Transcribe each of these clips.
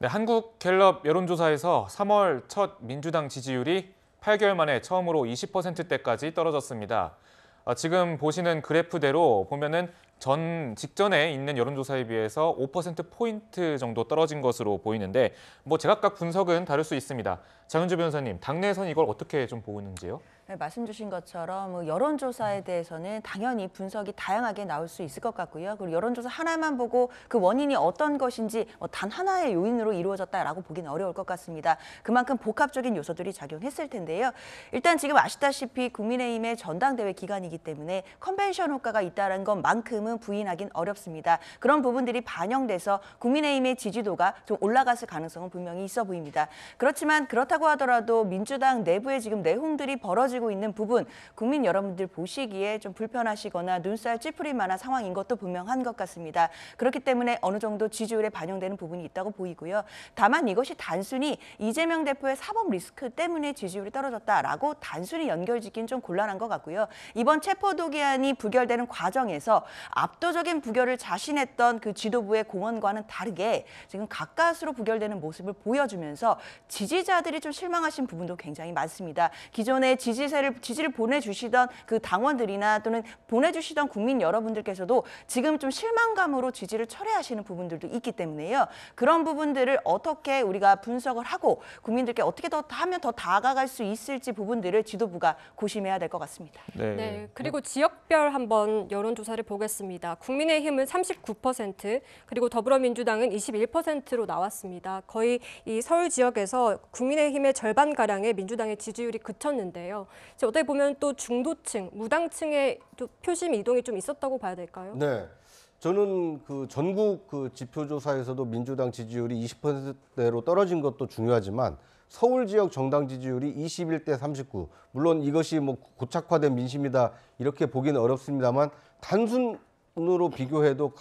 네, 한국갤럽 여론조사에서 3월 첫 민주당 지지율이 8개월 만에 처음으로 20%대까지 떨어졌습니다. 아, 지금 보시는 그래프대로 보면은 전 직전에 있는 여론조사에 비해서 5%포인트 정도 떨어진 것으로 보이는데 뭐 제각각 분석은 다를 수 있습니다. 장윤주 변호사님, 당내에서는 이걸 어떻게 좀 보는지요? 네, 말씀 주신 것처럼 뭐 여론조사에 대해서는 당연히 분석이 다양하게 나올 수 있을 것 같고요. 그리고 여론조사 하나만 보고 그 원인이 어떤 것인지 뭐 단 하나의 요인으로 이루어졌다라고 보기는 어려울 것 같습니다. 그만큼 복합적인 요소들이 작용했을 텐데요. 일단 지금 아시다시피 국민의힘의 전당대회 기간이기 때문에 컨벤션 효과가 있다는 것만큼은 부인하긴 어렵습니다. 그런 부분들이 반영돼서 국민의힘의 지지도가 좀 올라갔을 가능성은 분명히 있어 보입니다. 그렇지만 그렇다고 하더라도 민주당 내부에 지금 내홍들이 벌어질 벌어지고 있는 부분 국민 여러분들 보시기에 좀 불편하시거나 눈살 찌푸릴 만한 상황인 것도 분명한 것 같습니다. 그렇기 때문에 어느 정도 지지율에 반영되는 부분이 있다고 보이고요. 다만 이것이 단순히 이재명 대표의 사법 리스크 때문에 지지율이 떨어졌다라고 단순히 연결짓긴 좀 곤란한 것 같고요. 이번 체포도기안이 부결되는 과정에서 압도적인 부결을 자신했던 그 지도부의 공헌과는 다르게 지금 가까스로 부결되는 모습을 보여주면서 지지자들이 좀 실망하신 부분도 굉장히 많습니다. 기존의 지지 지지세를 지지를 보내주시던 그 당원들이나 또는 보내주시던 국민 여러분들께서도 지금 좀 실망감으로 지지를 철회하시는 부분들도 있기 때문에요. 그런 부분들을 어떻게 우리가 분석을 하고 국민들께 어떻게 더 하면 더 다가갈 수 있을지 부분들을 지도부가 고심해야 될 것 같습니다. 네. 네. 네. 그리고 지역별 한번 여론조사를 보겠습니다. 국민의힘은 39% 그리고 더불어민주당은 21%로 나왔습니다. 거의 이 서울 지역에서 국민의힘의 절반가량의 민주당의 지지율이 그쳤는데요. 이제 어떻게 보면 또 중도층, 무당층의 또 표심 이동이 좀 있었다고 봐야 될까요? 네. 저는 그 전국 그 지표조사에서도 민주당 지지율이 20%대로 떨어진 것도 중요하지만 서울 지역 정당 지지율이 21대 39. 물론 이것이 뭐 고착화된 민심이다 이렇게 보기는 어렵습니다만 단순으로 비교해도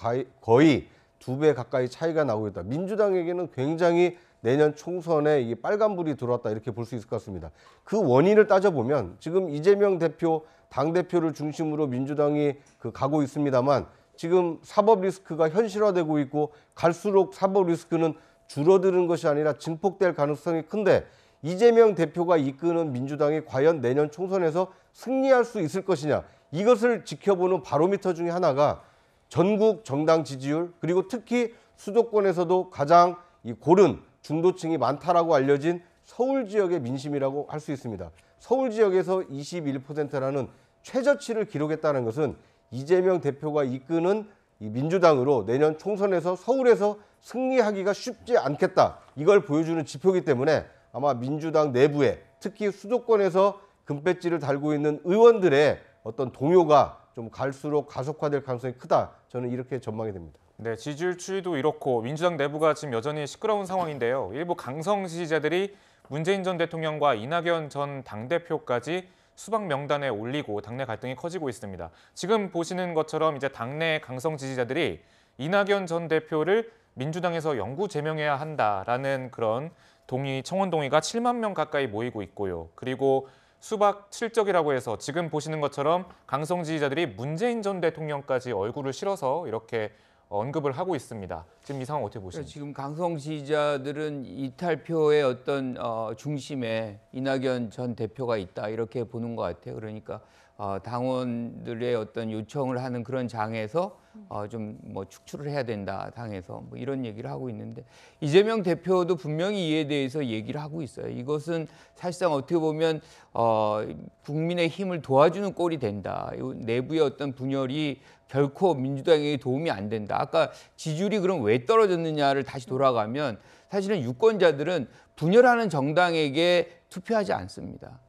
거의 두 배 가까이 차이가 나고 있다. 민주당에게는 굉장히 내년 총선에 이 빨간불이 들어왔다 이렇게 볼 수 있을 것 같습니다. 그 원인을 따져보면 지금 이재명 대표 당대표를 중심으로 민주당이 그 가고 있습니다만 지금 사법 리스크가 현실화되고 있고 갈수록 사법 리스크는 줄어드는 것이 아니라 증폭될 가능성이 큰데 이재명 대표가 이끄는 민주당이 과연 내년 총선에서 승리할 수 있을 것이냐 이것을 지켜보는 바로미터 중의 하나가 전국 정당 지지율 그리고 특히 수도권에서도 가장 이 고른 중도층이 많다라고 알려진 서울 지역의 민심이라고 할 수 있습니다. 서울 지역에서 21%라는 최저치를 기록했다는 것은 이재명 대표가 이끄는 민주당으로 내년 총선에서 서울에서 승리하기가 쉽지 않겠다. 이걸 보여주는 지표이기 때문에 아마 민주당 내부에 특히 수도권에서 금배지를 달고 있는 의원들의 어떤 동요가 좀 갈수록 가속화될 가능성이 크다. 저는 이렇게 전망이 됩니다. 네, 지지율 추이도 이렇고 민주당 내부가 지금 여전히 시끄러운 상황인데요. 일부 강성 지지자들이 문재인 전 대통령과 이낙연 전 당대표까지 수박 명단에 올리고 당내 갈등이 커지고 있습니다. 지금 보시는 것처럼 이제 당내 강성 지지자들이 이낙연 전 대표를 민주당에서 영구 제명해야 한다라는 그런 동의 청원 동의가 7만 명 가까이 모이고 있고요. 그리고 수박 실적이라고 해서 지금 보시는 것처럼 강성 지지자들이 문재인 전 대통령까지 얼굴을 실어서 이렇게 언급을 하고 있습니다. 지금 이 상황 어떻게 보십니까? 그러니까 지금 강성 지지자들은 이탈표의 어떤 어, 중심에 이낙연 전 대표가 있다 이렇게 보는 것 같아요. 그러니까 어, 당원들의 어떤 요청을 하는 그런 장에서 어, 좀 뭐 축출을 해야 된다 당에서 뭐 이런 얘기를 하고 있는데 이재명 대표도 분명히 이에 대해서 얘기를 하고 있어요. 이것은 사실상 어떻게 보면 어, 국민의 힘을 도와주는 꼴이 된다. 이 내부의 어떤 분열이 결코 민주당에게 도움이 안 된다. 아까 지지율이 그럼 왜 떨어졌느냐를 다시 음. 돌아가면 사실은 유권자들은 분열하는 정당에게 투표하지 않습니다.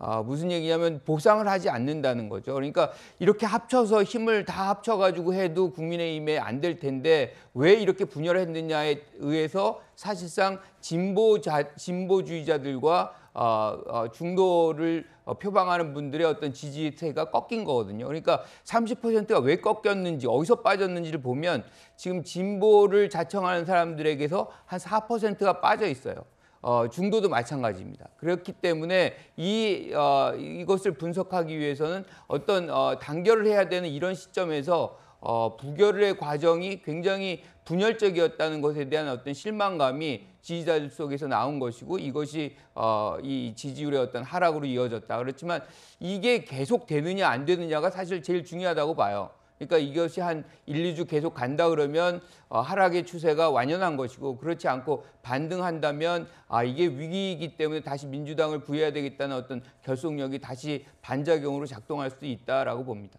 아, 무슨 얘기냐면 보상을 하지 않는다는 거죠. 그러니까 이렇게 합쳐서 힘을 다 합쳐가지고 해도 국민의힘에 안 될 텐데 왜 이렇게 분열을 했느냐에 의해서 사실상 진보자, 진보주의자들과 어, 어, 중도를 어, 표방하는 분들의 어떤 지지세가 꺾인 거거든요. 그러니까 30%가 왜 꺾였는지 어디서 빠졌는지를 보면 지금 진보를 자청하는 사람들에게서 한 4%가 빠져 있어요. 어, 중도도 마찬가지입니다. 그렇기 때문에 이 어, 이것을 분석하기 위해서는 어떤 어, 단결을 해야 되는 이런 시점에서 어, 부결의 과정이 굉장히 분열적이었다는 것에 대한 어떤 실망감이 지지자들 속에서 나온 것이고 이것이 어, 이 지지율의 어떤 하락으로 이어졌다. 그렇지만 이게 계속 되느냐 안 되느냐가 사실 제일 중요하다고 봐요. 그러니까 이것이 한 1, 2주 계속 간다 그러면 어, 하락의 추세가 완연한 것이고 그렇지 않고 반등한다면 아 이게 위기이기 때문에 다시 민주당을 부여해야 되겠다는 어떤 결속력이 다시 반작용으로 작동할 수도 있다라고 봅니다.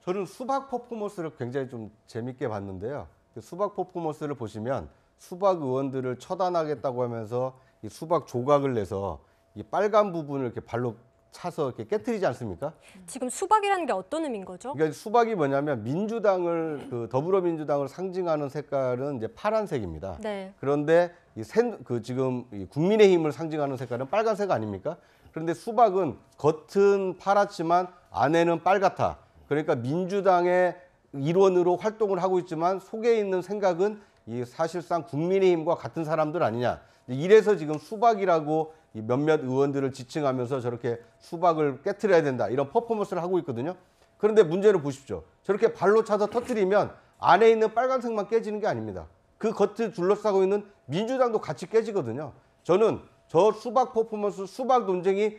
저는 수박 퍼포먼스를 굉장히 좀 재밌게 봤는데요. 그 수박 퍼포먼스를 보시면 수박 의원들을 처단하겠다고 하면서 이 수박 조각을 내서 이 빨간 부분을 이렇게 발로 차서 이렇게 깨뜨리지 않습니까? 지금 수박이라는 게 어떤 의미인 거죠? 그러니까 수박이 뭐냐면 민주당을 그 더불어민주당을 상징하는 색깔은 이제 파란색입니다. 네. 그런데 이그 지금 이 국민의힘을 상징하는 색깔은 빨간색 아닙니까? 그런데 수박은 겉은 파랗지만 안에는 빨갛다. 그러니까 민주당의 일원으로 활동을 하고 있지만 속에 있는 생각은 이 사실상 국민의힘과 같은 사람들 아니냐. 이래서 지금 수박이라고 몇몇 의원들을 지칭하면서 저렇게 수박을 깨뜨려야 된다 이런 퍼포먼스를 하고 있거든요. 그런데 문제를 보십시오. 저렇게 발로 차서 터뜨리면 안에 있는 빨간색만 깨지는 게 아닙니다. 그 겉을 둘러싸고 있는 민주당도 같이 깨지거든요. 저는 저 수박 퍼포먼스, 수박 논쟁이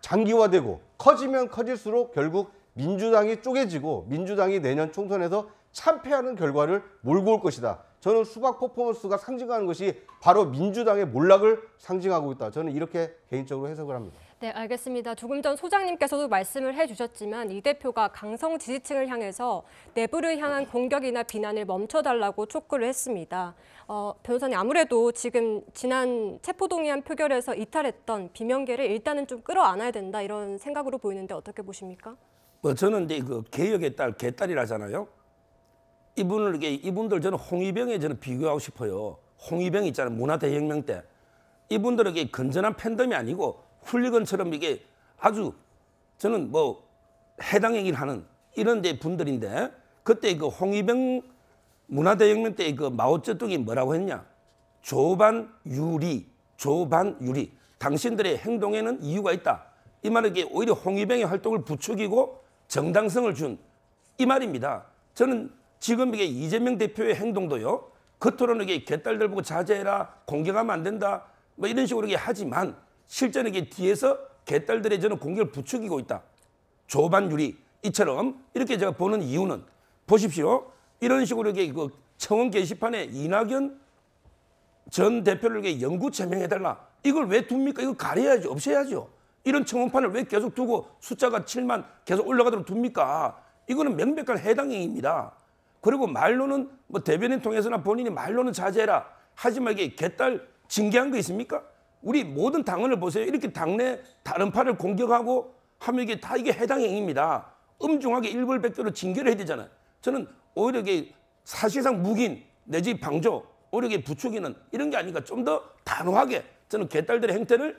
장기화되고 커지면 커질수록 결국 민주당이 쪼개지고 민주당이 내년 총선에서 참패하는 결과를 몰고 올 것이다. 저는 수박 퍼포먼스가 상징하는 것이 바로 민주당의 몰락을 상징하고 있다. 저는 이렇게 개인적으로 해석을 합니다. 네, 알겠습니다. 조금 전 소장님께서도 말씀을 해주셨지만 이 대표가 강성 지지층을 향해서 내부를 향한 공격이나 비난을 멈춰달라고 촉구를 했습니다. 어, 변호사님 아무래도 지금 지난 체포동의안 표결에서 이탈했던 비명계를 일단은 좀 끌어안아야 된다 이런 생각으로 보이는데 어떻게 보십니까? 뭐 저는 이제 그 개혁의 딸 개딸이라잖아요. 이분을 이분들 저는 홍위병에 저는 비교하고 싶어요. 홍위병 있잖아요. 문화 대혁명 때 이분들에게 건전한 팬덤이 아니고 훌리건처럼 이게 아주 저는 뭐 해당 얘기를 하는 이런 데 분들인데 그때 그 홍위병 문화 대혁명 때 그 마오쩌둥이 뭐라고 했냐? 조반 유리, 조반 유리. 당신들의 행동에는 이유가 있다. 이 말은 오히려 홍위병의 활동을 부추기고 정당성을 준 이 말입니다. 저는 지금 이게 이재명 대표의 행동도요. 겉으로는 그 이게 개딸들 보고 자제해라. 공격하면 안 된다. 뭐 이런 식으로 이게 하지만 실제는 이게 뒤에서 개딸들의 저는 공격을 부추기고 있다. 조반유리 이처럼 이렇게 제가 보는 이유는 보십시오. 이런 식으로 이게 그 청원 게시판에 이낙연 전 대표를 이게 영구 제명해달라. 이걸 왜 둡니까? 이거 가려야지 없애야죠. 이런 청원판을 왜 계속 두고 숫자가 7만 계속 올라가도록 둡니까? 이거는 명백한 해당 행위입니다. 그리고 말로는 뭐 대변인 통해서나 본인이 말로는 자제해라. 하지만 이게 개딸 징계한 거 있습니까? 우리 모든 당원을 보세요. 이렇게 당내 다른 파를 공격하고 하면 이게 다 이게 해당 행위입니다. 엄중하게 일벌백계로 징계를 해야 되잖아요. 저는 오히려 이게 사실상 묵인 내지 방조 오히려 이게 부추기는 이런 게 아니니까 좀 더 단호하게 저는 개딸들의 행태를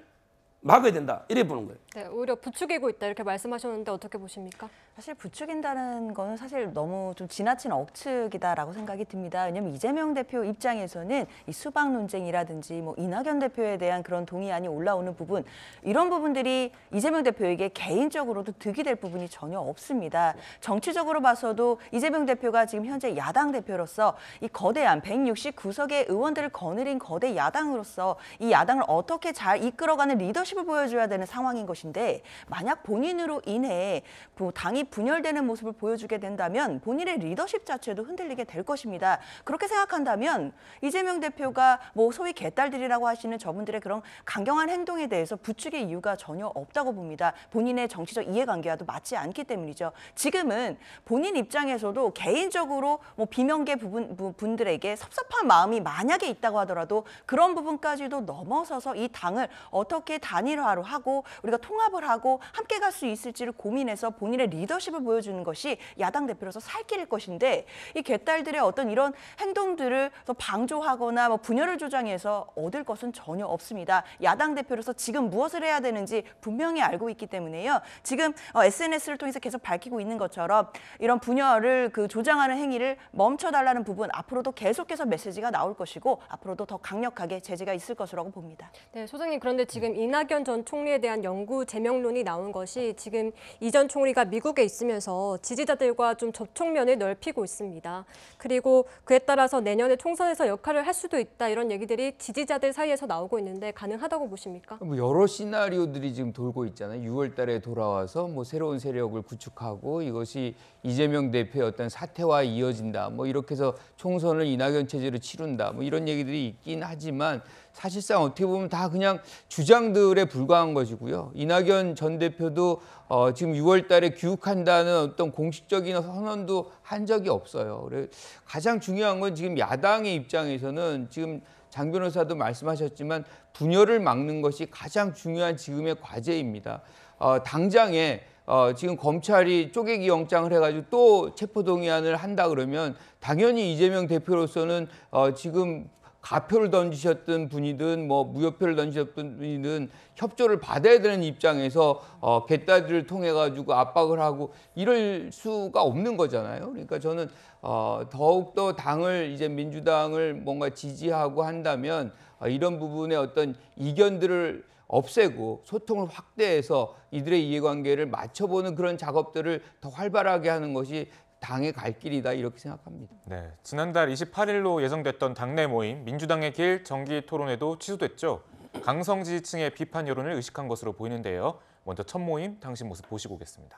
막아야 된다. 이래 보는 거예요. 네, 오히려 부추기고 있다 이렇게 말씀하셨는데 어떻게 보십니까? 사실 부추긴다는 거는 사실 너무 좀 지나친 억측이다라고 생각이 듭니다. 왜냐하면 이재명 대표 입장에서는 이 수박 논쟁이라든지 뭐 이낙연 대표에 대한 그런 동의안이 올라오는 부분 이런 부분들이 이재명 대표에게 개인적으로도 득이 될 부분이 전혀 없습니다. 정치적으로 봐서도 이재명 대표가 지금 현재 야당 대표로서 이 거대한 169석의 의원들을 거느린 거대 야당으로서 이 야당을 어떻게 잘 이끌어가는 리더십을 보여줘야 되는 상황인 것이. 것인데 만약 본인으로 인해 그 당이 분열되는 모습을 보여주게 된다면 본인의 리더십 자체도 흔들리게 될 것입니다. 그렇게 생각한다면 이재명 대표가 뭐 소위 개딸들이라고 하시는 저분들의 그런 강경한 행동에 대해서 부추길 이유가 전혀 없다고 봅니다. 본인의 정치적 이해관계와도 맞지 않기 때문이죠. 지금은 본인 입장에서도 개인적으로 뭐 비명계 부분, 분들에게 섭섭한 마음이 만약에 있다고 하더라도 그런 부분까지도 넘어서서 이 당을 어떻게 단일화로 하고 우리가 통 통합을 하고 함께 갈 수 있을지를 고민해서 본인의 리더십을 보여주는 것이 야당 대표로서 살 길일 것인데 이 개딸들의 어떤 이런 행동들을 방조하거나 뭐 분열을 조장해서 얻을 것은 전혀 없습니다. 야당 대표로서 지금 무엇을 해야 되는지 분명히 알고 있기 때문에요. 지금 어, SNS를 통해서 계속 밝히고 있는 것처럼 이런 분열을 그 조장하는 행위를 멈춰달라는 부분 앞으로도 계속해서 메시지가 나올 것이고 앞으로도 더 강력하게 제재가 있을 것으로 봅니다. 네, 소장님 그런데 지금 네. 이낙연 전 총리에 대한 연구 극 제명론이 나온 것이 지금 이전 총리가 미국에 있으면서 지지자들과 좀 접촉면을 넓히고 있습니다. 그리고 그에 따라서 내년에 총선에서 역할을 할 수도 있다 이런 얘기들이 지지자들 사이에서 나오고 있는데 가능하다고 보십니까? 뭐 여러 시나리오들이 지금 돌고 있잖아요. 6월 달에 돌아와서 뭐 새로운 세력을 구축하고 이것이 이재명 대표의 어떤 사태와 이어진다. 뭐 이렇게 해서 총선을 이낙연 체제로 치른다. 뭐 이런 얘기들이 있긴 하지만 사실상 어떻게 보면 다 그냥 주장들에 불과한 것이고요. 이낙연 전 대표도 어, 지금 6월 달에 귀국한다는 어떤 공식적인 선언도 한 적이 없어요. 그래, 가장 중요한 건 지금 야당의 입장에서는 지금 장 변호사도 말씀하셨지만 분열을 막는 것이 가장 중요한 지금의 과제입니다. 어, 당장에 어, 지금 검찰이 쪼개기 영장을 해가지고 또 체포동의안을 한다 그러면 당연히 이재명 대표로서는 어, 지금 가표를 던지셨던 분이든 뭐 무효표를 던지셨던 분이든 협조를 받아야 되는 입장에서 어, 겟다리를 통해 가지고 압박을 하고 이럴 수가 없는 거잖아요. 그러니까 저는 어, 더욱더 당을 이제 민주당을 뭔가 지지하고 한다면 어, 이런 부분의 어떤 이견들을 없애고 소통을 확대해서 이들의 이해관계를 맞춰보는 그런 작업들을 더 활발하게 하는 것이 당의 갈 길이다 이렇게 생각합니다. 네, 지난달 28일로 예정됐던 당내 모임 민주당의 길 정기 토론회도 취소됐죠. 강성 지지층의 비판 여론을 의식한 것으로 보이는데요. 먼저 첫 모임 당신 모습 보시고 오겠습니다.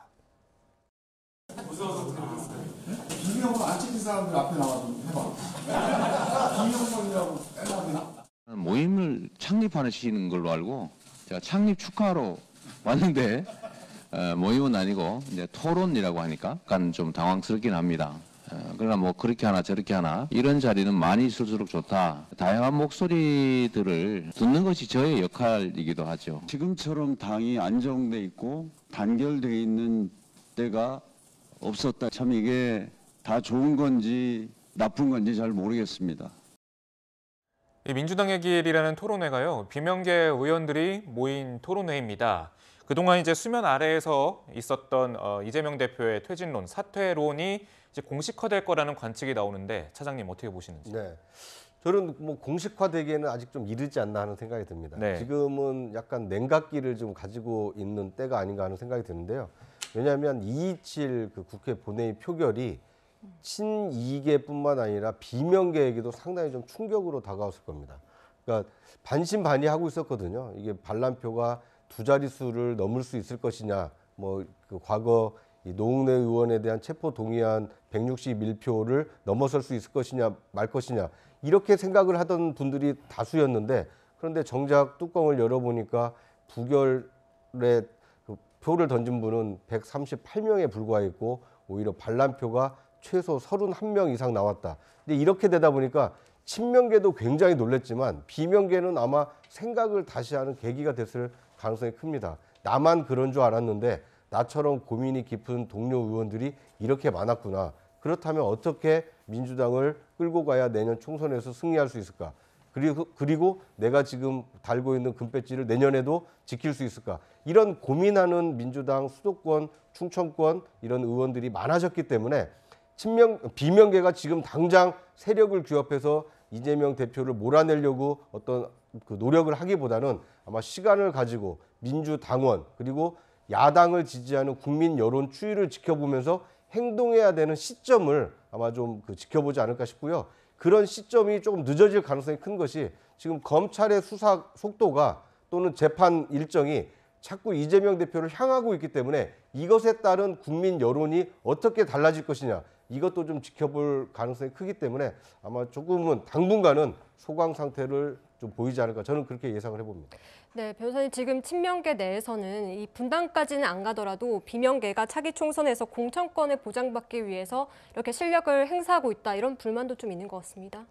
모임을 창립하시는 걸로 알고 제가 창립 축하로 왔는데 모임은 어, 뭐 아니고 이제 토론이라고 하니까 약간 좀 당황스럽긴 합니다. 어, 그러나 뭐 그렇게 하나 저렇게 하나 이런 자리는 많이 있을수록 좋다. 다양한 목소리들을 듣는 것이 저의 역할이기도 하죠. 지금처럼 당이 안정돼 있고 단결돼 있는 때가 없었다. 참 이게 다 좋은 건지 나쁜 건지 잘 모르겠습니다. 민주당의 길이라는 토론회가요. 비명계 의원들이 모인 토론회입니다. 그동안 이제 수면 아래에서 있었던 어, 이재명 대표의 퇴진론, 사퇴론이 이제 공식화될 거라는 관측이 나오는데 차장님 어떻게 보시는지? 네. 저는 뭐 공식화되기에는 아직 좀 이르지 않나 하는 생각이 듭니다. 네. 지금은 약간 냉각기를 좀 가지고 있는 때가 아닌가 하는 생각이 드는데요. 왜냐하면 227그 국회 본회의 표결이 친이계뿐만 아니라 비명계에게도 상당히 좀 충격으로 다가왔을 겁니다. 그러니까 반신반의하고 있었거든요. 이게 반란표가 두 자릿수를 넘을 수 있을 것이냐 뭐 그 과거 이 노웅래 의원에 대한 체포 동의안 161표를 넘어설 수 있을 것이냐 말 것이냐 이렇게 생각을 하던 분들이 다수였는데 그런데 정작 뚜껑을 열어보니까 부결에 그 표를 던진 분은 138명에 불과했고 오히려 반란표가 최소 31명 이상 나왔다. 근데 이렇게 되다 보니까 친명계도 굉장히 놀랬지만 비명계는 아마 생각을 다시 하는 계기가 됐을 가능성이 큽니다. 나만 그런 줄 알았는데 나처럼 고민이 깊은 동료 의원들이 이렇게 많았구나. 그렇다면 어떻게 민주당을 끌고 가야 내년 총선에서 승리할 수 있을까? 그리고, 그리고 내가 지금 달고 있는 금배지를 내년에도 지킬 수 있을까? 이런 고민하는 민주당 수도권, 충청권 이런 의원들이 많아졌기 때문에 친명 비명계가 지금 당장 세력을 규합해서 이재명 대표를 몰아내려고 어떤 그 노력을 하기보다는 아마 시간을 가지고 민주당원 그리고 야당을 지지하는 국민 여론 추이를 지켜보면서 행동해야 되는 시점을 아마 좀 그 지켜보지 않을까 싶고요. 그런 시점이 조금 늦어질 가능성이 큰 것이 지금 검찰의 수사 속도가 또는 재판 일정이 자꾸 이재명 대표를 향하고 있기 때문에 이것에 따른 국민 여론이 어떻게 달라질 것이냐 이것도 좀 지켜볼 가능성이 크기 때문에 아마 조금은 당분간은 소강 상태를 좀 보이지 않을까 저는 그렇게 예상을 해봅니다. 네, 변호사님 지금 친명계 내에서는 이 분당까지는 안 가더라도 비명계가 차기 총선에서 공천권을 보장받기 위해서 이렇게 실력을 행사하고 있다 이런 불만도 좀 있는 것 같습니다.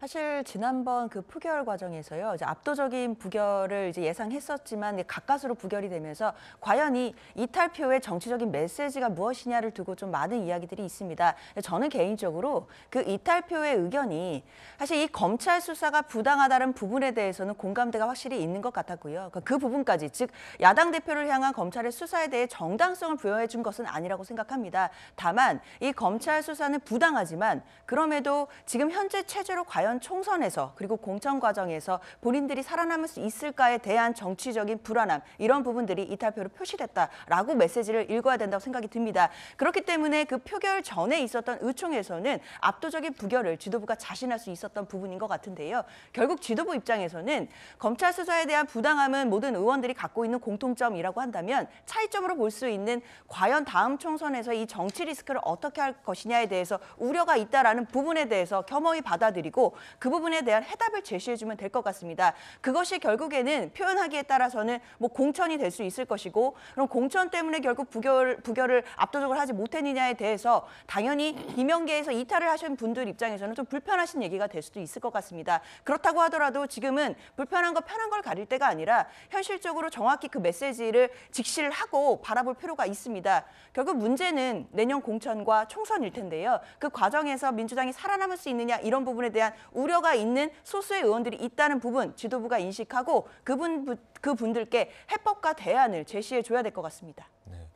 사실 지난번 그 부결 과정에서요, 이제 압도적인 부결을 이제 예상했었지만 가까스로 부결이 되면서 과연 이 이탈표의 정치적인 메시지가 무엇이냐를 두고 좀 많은 이야기들이 있습니다. 저는 개인적으로 그 이탈표의 의견이 사실 이 검찰 수사가 부당하다는 부분에 대해서는 공감대가 확실히 있는 것 같았고요. 그러니까 그 부분까지 즉 야당 대표를 향한 검찰의 수사에 대해 정당성을 부여해 준 것은 아니라고 생각합니다. 다만 이 검찰 수사는 부당하지만 그럼에도 지금 현재 체제로 과연 과연 총선에서 그리고 공천 과정에서 본인들이 살아남을 수 있을까에 대한 정치적인 불안함 이런 부분들이 이탈표로 표시됐다라고 메시지를 읽어야 된다고 생각이 듭니다. 그렇기 때문에 그 표결 전에 있었던 의총에서는 압도적인 부결을 지도부가 자신할 수 있었던 부분인 것 같은데요. 결국 지도부 입장에서는 검찰 수사에 대한 부당함은 모든 의원들이 갖고 있는 공통점이라고 한다면 차이점으로 볼 수 있는 과연 다음 총선에서 이 정치 리스크를 어떻게 할 것이냐에 대해서 우려가 있다라는 부분에 대해서 겸허히 받아들이고 그 부분에 대한 해답을 제시해주면 될 것 같습니다. 그것이 결국에는 표현하기에 따라서는 뭐 공천이 될 수 있을 것이고 그럼 공천 때문에 결국 부결, 부결을 압도적으로 하지 못했느냐에 대해서 당연히 비명계에서 이탈을 하신 분들 입장에서는 좀 불편하신 얘기가 될 수도 있을 것 같습니다. 그렇다고 하더라도 지금은 불편한 거 편한 걸 가릴 때가 아니라 현실적으로 정확히 그 메시지를 직시를 하고 바라볼 필요가 있습니다. 결국 문제는 내년 공천과 총선일 텐데요. 그 과정에서 민주당이 살아남을 수 있느냐 이런 부분에 대한 우려가 있는 소수의 의원들이 있다는 부분 지도부가 인식하고 그분 그분들께 해법과 대안을 제시해 줘야 될 것 같습니다. 네.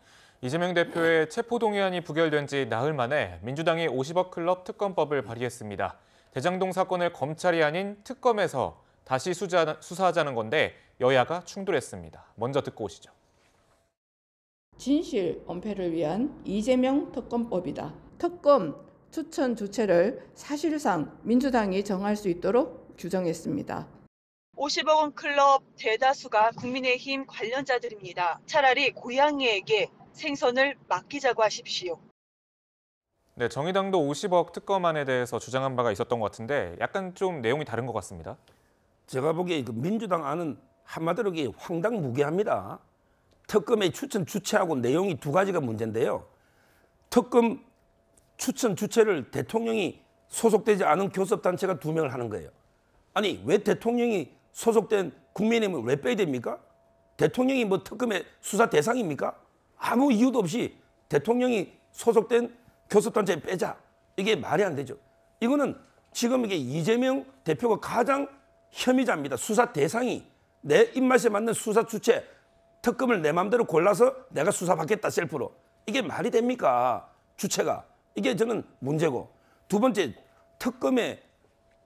이재명 대표의 체포동의안이 부결된 지 나흘 만에 민주당이 50억 클럽 특검법을 발의했습니다. 대장동 사건을 검찰이 아닌 특검에서 다시 수자, 수사하자는 건데 여야가 충돌했습니다. 먼저 듣고 오시죠. 진실 은폐를 위한 이재명 특검법이다. 특검 추천 주체를 사실상 민주당이 정할 수 있도록 규정했습니다. 50억 원 클럽 대다수가 국민의힘 관련자들입니다. 차라리 고양이에게 생선을 맡기자고 하십시오. 네, 정의당도 50억 특검안에 대해서 주장한 바가 있었던 것 같은데 약간 좀 내용이 다른 것 같습니다. 제가 보기에 그 민주당 안은 한마디로 황당무계합니다. 특검의 추천 주체하고 내용이 두 가지가 문제인데요. 특검 추천 주체를 대통령이 소속되지 않은 교섭단체가 두 명을 하는 거예요. 아니 왜 대통령이 소속된 국민의힘을 왜 빼야 됩니까? 대통령이 뭐 특검의 수사 대상입니까? 아무 이유도 없이 대통령이 소속된 교섭단체 빼자. 이게 말이 안 되죠. 이거는 지금 이게 이재명 대표가 가장 혐의자입니다. 수사 대상이 내 입맛에 맞는 수사 주체 특검을 내 마음대로 골라서 내가 수사받겠다 셀프로. 이게 말이 됩니까? 주체가. 이게 저는 문제고 두 번째 특검의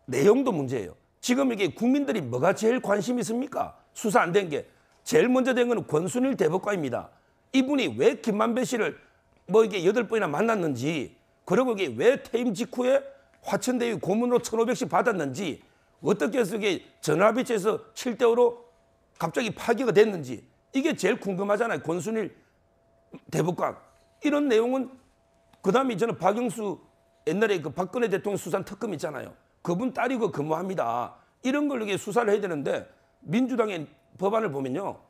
내용도 문제예요. 지금 이게 국민들이 뭐가 제일 관심 있습니까? 수사 안 된 게 제일 먼저 된 거는 권순일 대법관입니다. 이분이 왜 김만배 씨를 뭐 이게 여덟 번이나 만났는지 그리고 이게 왜 퇴임 직후에 화천대유 고문으로 천오백씩 받았는지 어떻게 해서 이게 전화비치에서 칠대오로 갑자기 파기가 됐는지 이게 제일 궁금하잖아요. 권순일 대법관. 이런 내용은 그 다음에 저는 박영수 옛날에 그 박근혜 대통령 수산 특검 있잖아요. 그분 딸이고 근무합니다. 이런 걸 이게 수사를 해야 되는데 민주당의 법안을 보면요.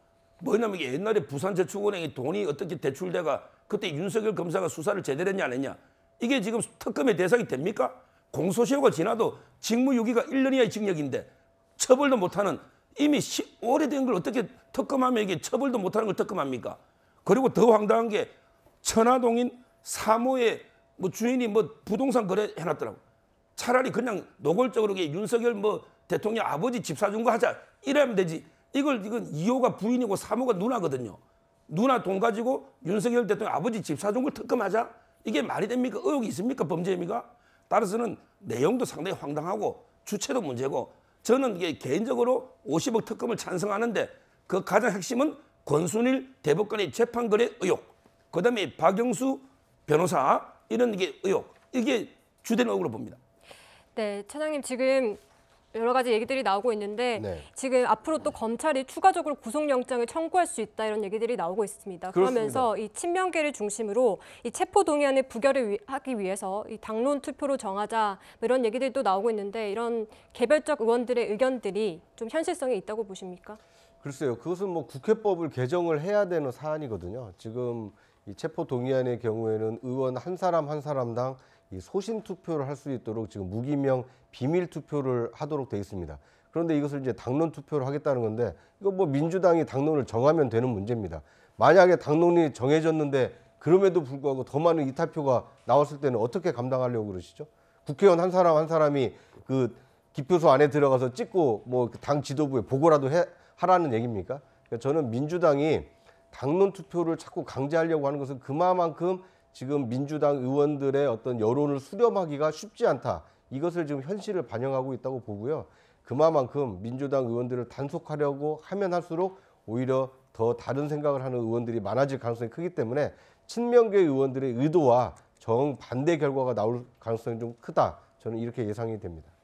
뭐냐면 이게 옛날에 부산저축은행에 돈이 어떻게 대출돼가 그때 윤석열 검사가 수사를 제대로 했냐 안 했냐. 이게 지금 특검의 대상이 됩니까? 공소시효가 지나도 직무유기가 1년 이하의 징역인데 처벌도 못하는 이미 시, 오래된 걸 어떻게 특검하면 이게 처벌도 못하는 걸 특검합니까? 그리고 더 황당한 게 천화동인 사무에 뭐 주인이 뭐 부동산 거래 해놨더라고. 차라리 그냥 노골적으로 윤석열 뭐 대통령 아버지 집 사준 거 하자 이러면 되지. 이걸 이건 이호가 부인이고 사모가 누나거든요. 누나 돈 가지고 윤석열 대통령 아버지 집 사준 걸 특검하자? 이게 말이 됩니까? 의혹이 있습니까? 범죄 혐의가? 따라서는 내용도 상당히 황당하고 주체도 문제고 저는 이게 개인적으로 50억 특검을 찬성하는데 그 가장 핵심은 권순일 대법관의 재판거래 의혹 그다음에 박영수 변호사 이런 게 의혹 이게 주된 의혹으로 봅니다. 네, 차장님 지금 여러 가지 얘기들이 나오고 있는데 네. 지금 앞으로 또 검찰이 추가적으로 구속영장을 청구할 수 있다 이런 얘기들이 나오고 있습니다. 그러면서 그렇습니이 친명계를 중심으로 이 체포 동의안을 부결을 위, 하기 위해서 이 당론 투표로 정하자 뭐 이런 얘기들이 나오고 있는데 이런 개별적 의원들의 의견들이 좀 현실성이 있다고 보십니까? 글쎄요. 그것은 뭐 국회법을 개정을 해야 되는 사안이거든요. 지금 이 체포 동의안의 경우에는 의원 한 사람 한 사람당 이 소신 투표를 할 수 있도록 지금 무기명 비밀 투표를 하도록 돼 있습니다. 그런데 이것을 이제 당론 투표를 하겠다는 건데 이거 뭐 민주당이 당론을 정하면 되는 문제입니다. 만약에 당론이 정해졌는데 그럼에도 불구하고 더 많은 이탈표가 나왔을 때는 어떻게 감당하려고 그러시죠? 국회의원 한 사람 한 사람이 그 기표소 안에 들어가서 찍고 뭐 당 지도부에 보고라도 해, 하라는 얘기입니까? 그러니까 저는 민주당이 당론 투표를 자꾸 강제하려고 하는 것은 그만큼 지금 민주당 의원들의 어떤 여론을 수렴하기가 쉽지 않다. 이것을 지금 현실을 반영하고 있다고 보고요. 그만큼 민주당 의원들을 단속하려고 하면 할수록 오히려 더 다른 생각을 하는 의원들이 많아질 가능성이 크기 때문에 친명계 의원들의 의도와 정반대 결과가 나올 가능성이 좀 크다. 저는 이렇게 예상이 됩니다.